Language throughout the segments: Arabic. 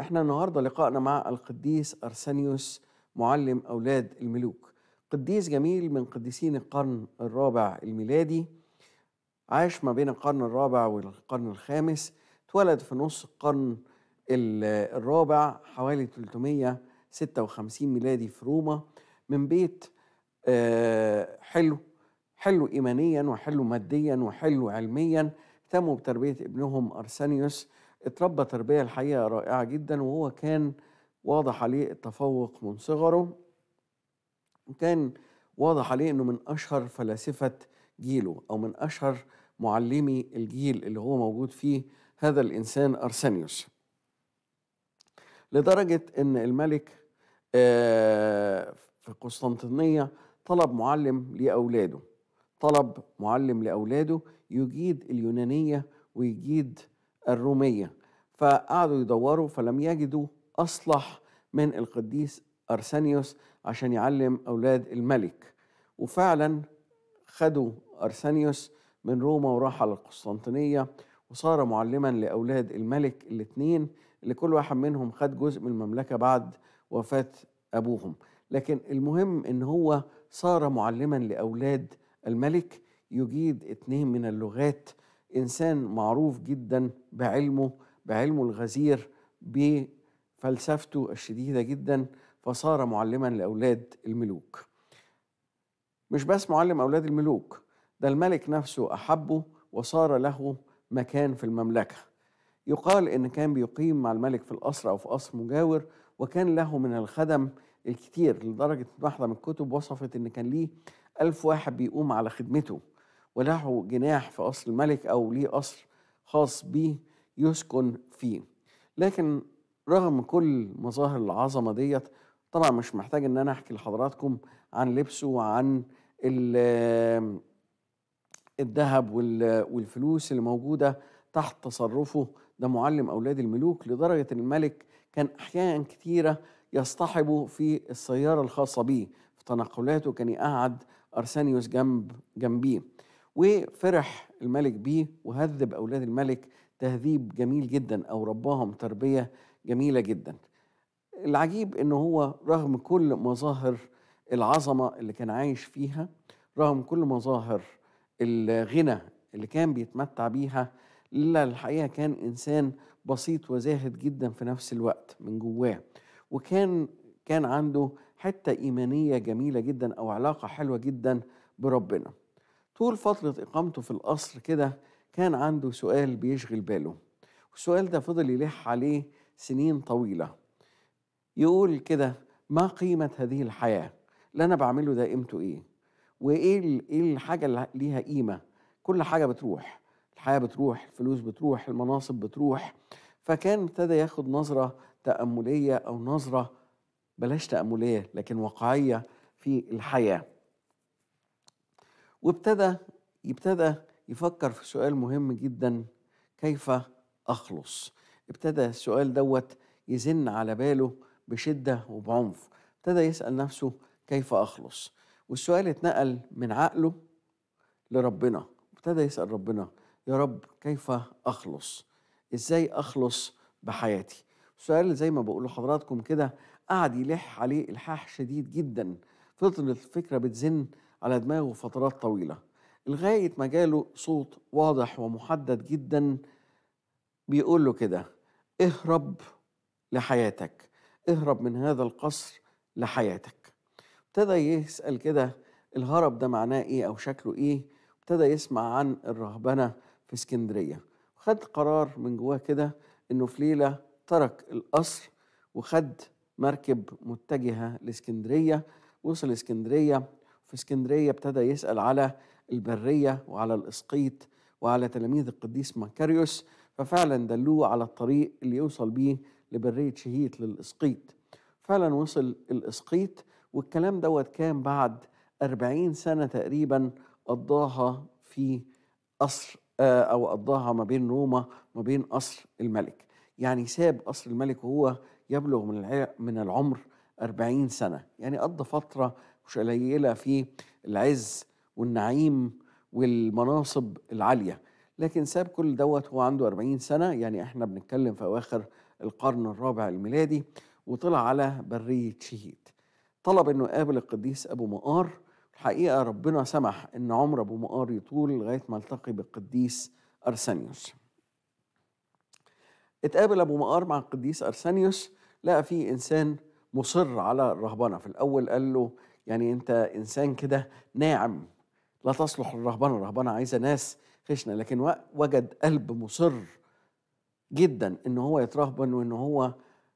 احنا النهارده لقائنا مع القديس ارسانيوس معلم اولاد الملوك قديس جميل من قديسين القرن الرابع الميلادي عاش ما بين القرن الرابع والقرن الخامس اتولد في نص القرن الرابع حوالي 356 ميلادي في روما من بيت آه، حلو حلو إيمانيا وحلو ماديا وحلو علميا اهتموا بتربية ابنهم أرسانيوس اتربى تربية الحقيقة رائعة جدا وهو كان واضح عليه التفوق من صغره وكان واضح عليه انه من اشهر فلاسفة جيله او من اشهر معلمي الجيل اللي هو موجود فيه هذا الانسان ارسنيوس لدرجة ان الملك آه، في قسطنطينية طلب معلم لأولاده طلب معلم لأولاده يجيد اليونانية ويجيد الرومية فقعدوا يدوروا فلم يجدوا أصلح من القديس أرسانيوس عشان يعلم أولاد الملك وفعلا خدوا أرسانيوس من روما وراح على القسطنطينية وصار معلما لأولاد الملك الاثنين اللي كل واحد منهم خد جزء من المملكة بعد وفاة أبوهم لكن المهم إن هو صار معلما لأولاد الملك يجيد اتنين من اللغات إنسان معروف جدا بعلمه بعلمه الغزير بفلسفته الشديدة جدا فصار معلما لأولاد الملوك مش بس معلم أولاد الملوك ده الملك نفسه أحبه وصار له مكان في المملكة يقال إن كان بيقيم مع الملك في القصر أو في قصر مجاور وكان له من الخدم الكتير لدرجة واحدة من الكتب وصفت إن كان ليه ألف واحد بيقوم على خدمته وله جناح في قصر الملك أو ليه قصر خاص بيه يسكن فيه لكن رغم كل مظاهر العظمه ديت طبعا مش محتاج ان انا احكي لحضراتكم عن لبسه وعن الذهب والفلوس اللي موجوده تحت تصرفه ده معلم اولاد الملوك لدرجه ان الملك كان احيانا كثيره يصطحبه في السياره الخاصه به في تنقلاته كان يقعد ارسانيوس جنب جنبيه وفرح الملك بيه وهذب أولاد الملك تهذيب جميل جدا أو رباهم تربية جميلة جدا العجيب أنه هو رغم كل مظاهر العظمة اللي كان عايش فيها رغم كل مظاهر الغنى اللي كان بيتمتع بيها الا الحقيقة كان إنسان بسيط وزاهد جدا في نفس الوقت من جواه وكان كان عنده حتة إيمانية جميلة جدا أو علاقة حلوة جدا بربنا طول فترة إقامته في القصر كده كان عنده سؤال بيشغل باله والسؤال ده فضل يلح عليه سنين طويلة يقول كده ما قيمة هذه الحياة اللي أنا بعمله ده قيمته إيه وإيه إيه الحاجة اللي ليها قيمة كل حاجة بتروح الحياة بتروح الفلوس بتروح المناصب بتروح فكان ابتدى ياخد نظرة تأملية أو نظرة بلاش تأملية لكن واقعية في الحياة وابتدى يبتدى يفكر في سؤال مهم جدا كيف أخلص ابتدى السؤال دوت يزن على باله بشدة وبعنف ابتدى يسأل نفسه كيف أخلص والسؤال اتنقل من عقله لربنا ابتدى يسأل ربنا يا رب كيف أخلص إزاي أخلص بحياتي السؤال زي ما بقول لحضراتكم كده قعد يلح عليه إلحاح شديد جدا فضلت الفكرة بتزن على دماغه فترات طويلة لغاية ما جاله صوت واضح ومحدد جدا بيقول له كده اهرب لحياتك اهرب من هذا القصر لحياتك ابتدى يسأل كده الهرب ده معناه ايه او شكله ايه ابتدى يسمع عن الرهبنة في اسكندرية خد قرار من جواه كده انه في ليلة ترك القصر وخد مركب متجهة لاسكندرية وصل اسكندرية في اسكندريه ابتدى يسال على البريه وعلى الاسقيط وعلى تلاميذ القديس ماكاريوس ففعلا دلوه على الطريق اللي يوصل بيه لبريه شهيت للاسقيط فعلا وصل الاسقيط والكلام دوت كان بعد أربعين سنة تقريبا قضاها في قصر آه، أو قضاها ما بين روما ما بين قصر الملك يعني ساب قصر الملك وهو يبلغ من من العمر أربعين سنة يعني قضى فترة مش قليله في العز والنعيم والمناصب العاليه لكن ساب كل دوت هو عنده 40 سنه يعني احنا بنتكلم في اواخر القرن الرابع الميلادي وطلع على بريه شهيد طلب انه يقابل القديس ابو مقار الحقيقه ربنا سمح ان عمر ابو مقار يطول لغايه ما التقي بالقديس ارسانيوس اتقابل ابو مقار مع القديس ارسانيوس لقى فيه انسان مصر على الرهبنه في الاول قال له يعني انت انسان كده ناعم لا تصلح للرهبنه الرهبنه عايزه ناس خشنه لكن وجد قلب مصر جدا ان هو يترهبن وان هو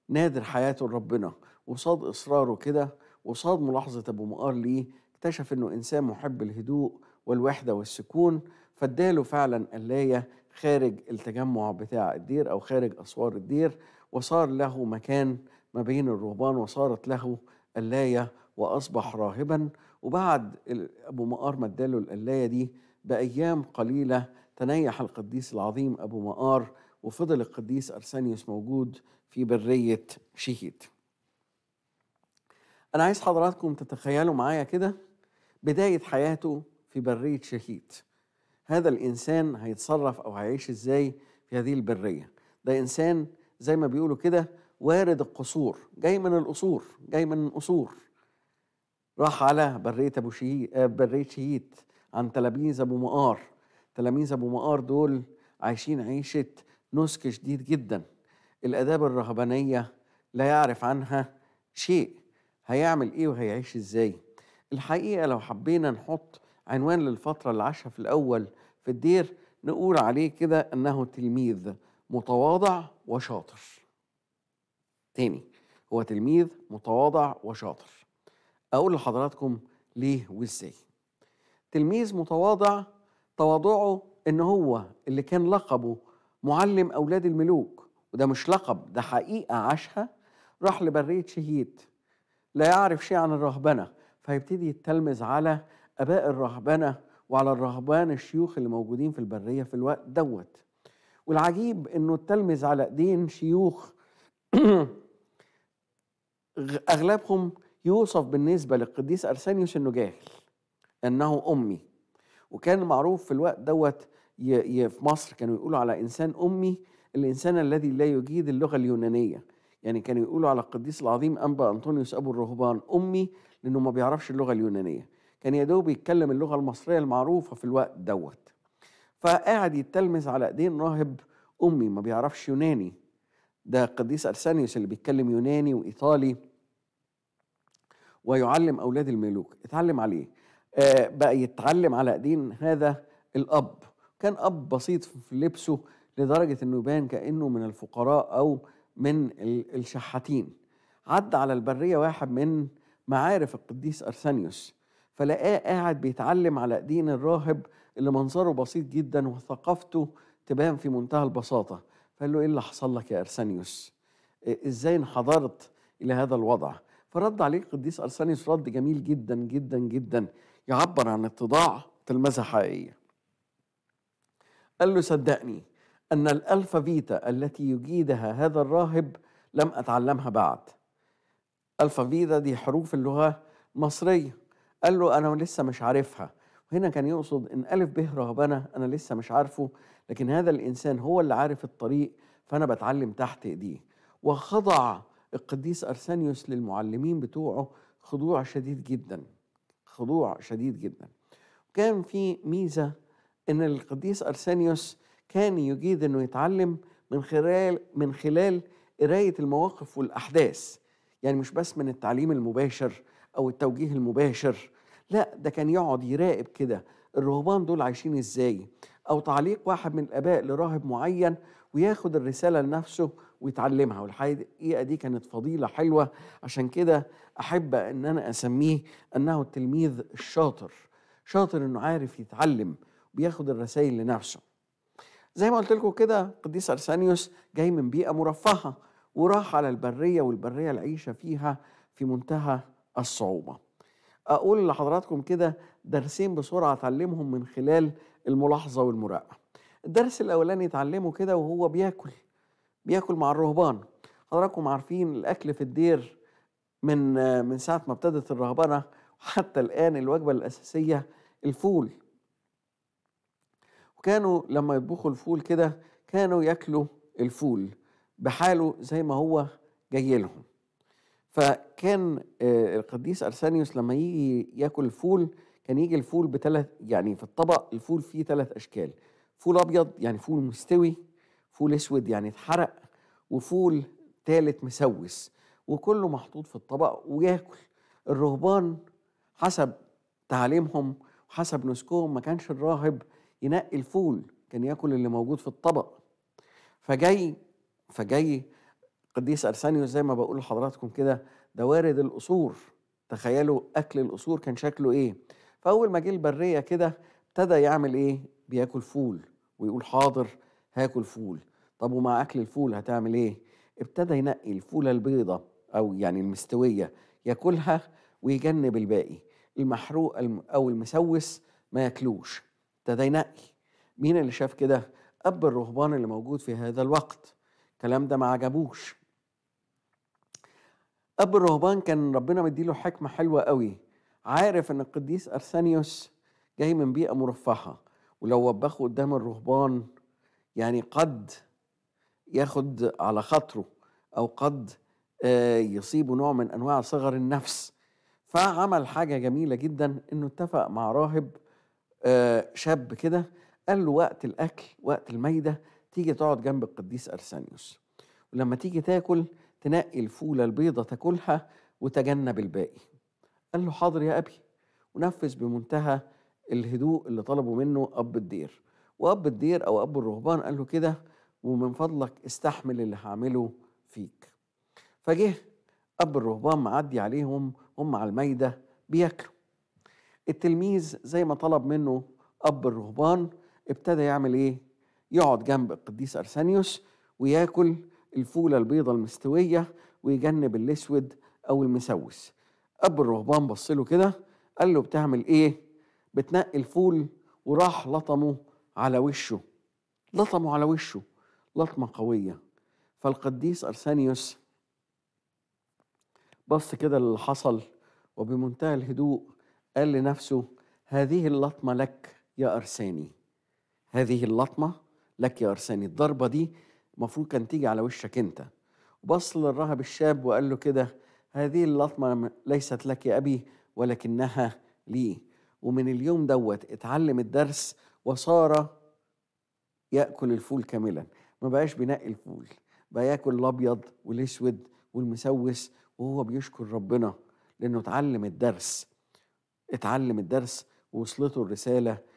نادر حياته لربنا وصاد اصراره كده وصاد ملاحظه ابو مقار ليه اكتشف انه انسان محب الهدوء والوحده والسكون فاداله فعلا قلايه خارج التجمع بتاع الدير او خارج اسوار الدير وصار له مكان ما بين الرهبان وصارت له قلايه وأصبح راهبا وبعد أبو مقار ما اداله القلاية دي بأيام قليلة تنيح القديس العظيم أبو مقار وفضل القديس أرسانيوس موجود في برية شهيد أنا عايز حضراتكم تتخيلوا معايا كده بداية حياته في برية شهيد هذا الإنسان هيتصرف أو هيعيش إزاي في هذه البرية ده إنسان زي ما بيقولوا كده وارد القصور جاي من القصور جاي من القصور راح على برية أبو شهيد آه، برية شهيد عن تلاميذ أبو مقار تلاميذ أبو مقار دول عايشين عيشة نسك شديد جدا الآداب الرهبانية لا يعرف عنها شيء هيعمل إيه وهيعيش إزاي الحقيقة لو حبينا نحط عنوان للفترة اللي عاشها في الأول في الدير نقول عليه كده أنه تلميذ متواضع وشاطر تاني هو تلميذ متواضع وشاطر أقول لحضراتكم ليه وإزاي تلميذ متواضع تواضعه إن هو اللي كان لقبه معلم أولاد الملوك وده مش لقب ده حقيقة عاشها راح لبرية شهيد لا يعرف شيء عن الرهبنة فيبتدي يتلمذ على آباء الرهبنة وعلى الرهبان الشيوخ اللي موجودين في البرية في الوقت دوت والعجيب إنه التلمذ على إيدين شيوخ أغلبهم يوصف بالنسبة للقديس أرسانيوس أنه جاهل أنه أمي وكان معروف في الوقت دوت في مصر كانوا يقولوا على إنسان أمي الإنسان الذي لا يجيد اللغة اليونانية يعني كانوا يقولوا على القديس العظيم أنبا أنطونيوس أبو الرهبان أمي لأنه ما بيعرفش اللغة اليونانية كان يا دوب يتكلم اللغة المصرية المعروفة في الوقت دوت فقاعد يتلمذ على ايدين راهب امي ما بيعرفش يوناني ده قديس ارسانيوس اللي بيتكلم يوناني وايطالي ويعلم أولاد الملوك اتعلم عليه آه، بقى يتعلم على ايدين هذا الاب كان اب بسيط في لبسه لدرجه انه يبان كانه من الفقراء او من الشحاتين عدى على البريه واحد من معارف القديس ارسانيوس فلقاه قاعد بيتعلم على ايدين الراهب اللي منظره بسيط جدا وثقافته تبان في منتهى البساطه فقال له ايه اللي حصل لك يا ارسانيوس ازاي انحدرت الى هذا الوضع فرد عليه القديس أرسانيوس رد جميل جدا جدا جدا يعبر عن اتضاع تلمذة حقيقية قال له صدقني أن الألفا فيتا التي يجيدها هذا الراهب لم أتعلمها بعد ألفا فيتا دي حروف اللغة المصرية قال له أنا لسه مش عارفها وهنا كان يقصد إن ألف به رهبنة أنا لسه مش عارفه لكن هذا الإنسان هو اللي عارف الطريق فأنا بتعلم تحت إيديه وخضع القديس أرسانيوس للمعلمين بتوعه خضوع شديد جدا خضوع شديد جدا كان في ميزة إن القديس أرسانيوس كان يجيد إنه يتعلم من خلال من خلال قراية المواقف والأحداث يعني مش بس من التعليم المباشر أو التوجيه المباشر لا ده كان يقعد يراقب كده الرهبان دول عايشين ازاي او تعليق واحد من الاباء لراهب معين وياخد الرسالة لنفسه ويتعلمها والحقيقة دي كانت فضيلة حلوة عشان كده أحب أن أنا أسميه أنه التلميذ الشاطر شاطر أنه عارف يتعلم وبياخد الرسائل لنفسه زي ما قلت لكم كده قديس أرسانيوس جاي من بيئة مرفهة وراح على البرية والبرية العيشة فيها في منتهى الصعوبة أقول لحضراتكم كده درسين بسرعة أتعلمهم من خلال الملاحظة والمراقبة الدرس الاولاني اتعلمه كده وهو بياكل بياكل مع الرهبان حضراتكم عارفين الاكل في الدير من من ساعه ما ابتدت الرهبنه وحتى الان الوجبه الاساسيه الفول وكانوا لما يطبخوا الفول كده كانوا ياكلوا الفول بحاله زي ما هو جاي لهم فكان آه، القديس ارسانيوس لما يجي ياكل الفول كان يجي الفول بثلاث يعني في الطبق الفول فيه ثلاث اشكال فول ابيض يعني فول مستوي فول اسود يعني اتحرق وفول تالت مسوس وكله محطوط في الطبق وياكل الرهبان حسب تعاليمهم وحسب نسكهم ما كانش الراهب ينقي الفول كان ياكل اللي موجود في الطبق فجاي فجاي قديس ارسانيوس زي ما بقول لحضراتكم كده ده وارد القصور تخيلوا اكل القصور كان شكله ايه فاول ما جه البريه كده ابتدى يعمل ايه بياكل فول ويقول حاضر هاكل فول طب ومع اكل الفول هتعمل ايه ابتدى ينقي الفوله البيضه او يعني المستويه ياكلها ويجنب الباقي المحروق او المسوس ما ياكلوش ابتدى ينقي مين اللي شاف كده اب الرهبان اللي موجود في هذا الوقت الكلام ده ما عجبوش اب الرهبان كان ربنا مديله حكمه حلوه قوي عارف ان القديس ارسانيوس جاي من بيئه مرفهه ولو وبخه قدام الرهبان يعني قد ياخد على خاطره او قد آه، يصيبه نوع من انواع صغر النفس فعمل حاجه جميله جدا انه اتفق مع راهب آه، شاب كده قال له وقت الاكل وقت المايده تيجي تقعد جنب القديس ارسانيوس ولما تيجي تاكل تنقي الفوله البيضه تاكلها وتجنب الباقي قال له حاضر يا ابي ونفذ بمنتهى الهدوء اللي طلبوا منه اب الدير واب الدير او اب الرهبان قال له كده ومن فضلك استحمل اللي هعمله فيك فجه اب الرهبان معدي عليهم هم على الميدة بياكلوا التلميذ زي ما طلب منه اب الرهبان ابتدى يعمل ايه يقعد جنب القديس ارسانيوس وياكل الفوله البيضة المستويه ويجنب الاسود او المسوس اب الرهبان بص له كده قال له بتعمل ايه بتنقي الفول وراح لطمه على وشه لطمه على وشه لطمة قوية فالقديس أرسانيوس بص كده اللي حصل وبمنتهى الهدوء قال لنفسه هذه اللطمة لك يا أرساني هذه اللطمة لك يا أرساني الضربة دي المفروض كان تيجي على وشك أنت بص للرهب الشاب وقال له كده هذه اللطمة ليست لك يا أبي ولكنها لي ومن اليوم دوت اتعلم الدرس وصار ياكل الفول كاملا ما بقاش بينقي الفول بقى ياكل الابيض والاسود والمسوس وهو بيشكر ربنا لانه اتعلم الدرس اتعلم الدرس ووصلته الرساله